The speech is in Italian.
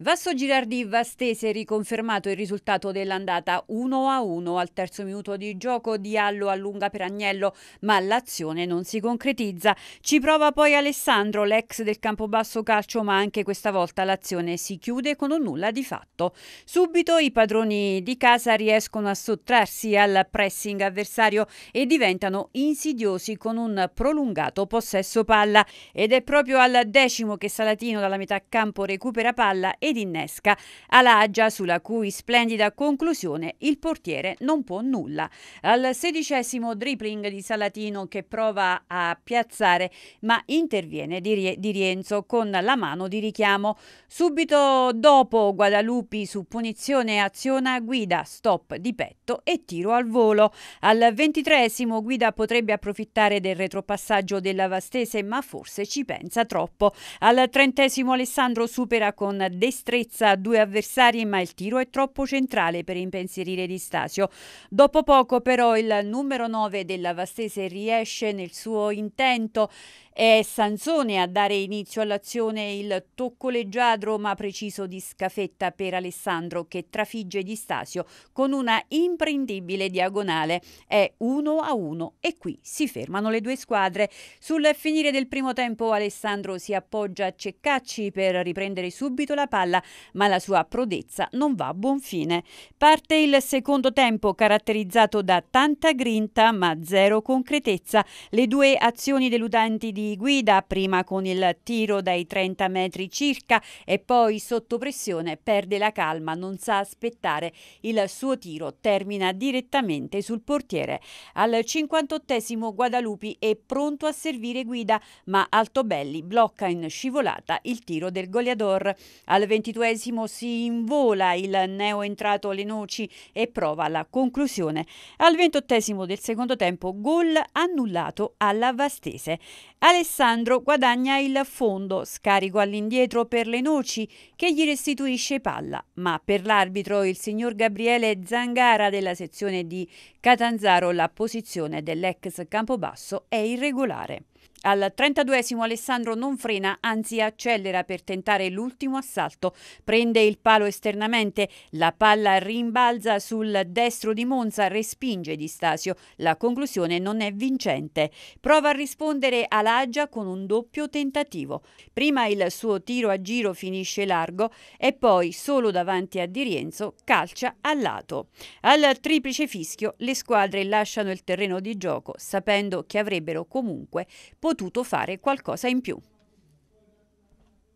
Vasso Girardi Vastese riconfermato il risultato dell'andata 1-1 al terzo minuto di gioco Diallo allunga per Agnello ma l'azione non si concretizza. Ci prova poi Alessandro l'ex del Campobasso Calcio ma anche questa volta l'azione si chiude con un nulla di fatto. Subito i padroni di casa riescono a sottrarsi al pressing avversario e diventano insidiosi con un prolungato possesso palla ed è proprio al decimo che Salatino dalla metà campo recupera palla ed innesca Alagia sulla cui splendida conclusione il portiere non può nulla. Al sedicesimo dribbling di Salatino che prova a piazzare ma interviene di Rienzo con la mano di richiamo. Subito dopo Guadalupi su punizione aziona guida, stop di petto e tiro al volo. Al ventitreesimo guida potrebbe approfittare del retropassaggio della Vastese ma forse ci pensa troppo. Al trentesimo Alessandro supera con De strezza due avversari, ma il tiro è troppo centrale per impensierire Di Stasio. Dopo poco, però, il numero 9 della Vastese riesce nel suo intento è Sansone a dare inizio all'azione il tocco leggiadro ma preciso di scafetta per Alessandro che trafigge Di Stasio con una imprendibile diagonale. È 1 a 1 e qui si fermano le due squadre. Sul finire del primo tempo Alessandro si appoggia a Ceccacci per riprendere subito la palla ma la sua prodezza non va a buon fine. Parte il secondo tempo caratterizzato da tanta grinta ma zero concretezza. Le due azioni deludenti di guida, prima con il tiro dai 30 metri circa e poi sotto pressione perde la calma, non sa aspettare il suo tiro, termina direttamente sul portiere. Al 58esimo Guadalupi è pronto a servire guida, ma Altobelli blocca in scivolata il tiro del goleador. Al 22esimo si invola il neo entrato Lenoci e prova la conclusione. Al 28esimo del secondo tempo gol annullato alla Vastese. Al Alessandro guadagna il fondo, scarico all'indietro per le noci, che gli restituisce palla, ma per l'arbitro il signor Gabriele Zangara della sezione di Catanzaro la posizione dell'ex Campobasso è irregolare. Al 32 esimo Alessandro non frena, anzi accelera per tentare l'ultimo assalto. Prende il palo esternamente, la palla rimbalza sul destro di Monza, respinge Di Stasio. La conclusione non è vincente. Prova a rispondere Alagia con un doppio tentativo. Prima il suo tiro a giro finisce largo e poi, solo davanti a Di Rienzo, calcia a lato. Al triplice fischio le squadre lasciano il terreno di gioco, sapendo che avrebbero comunque potuto potuto fare qualcosa in più.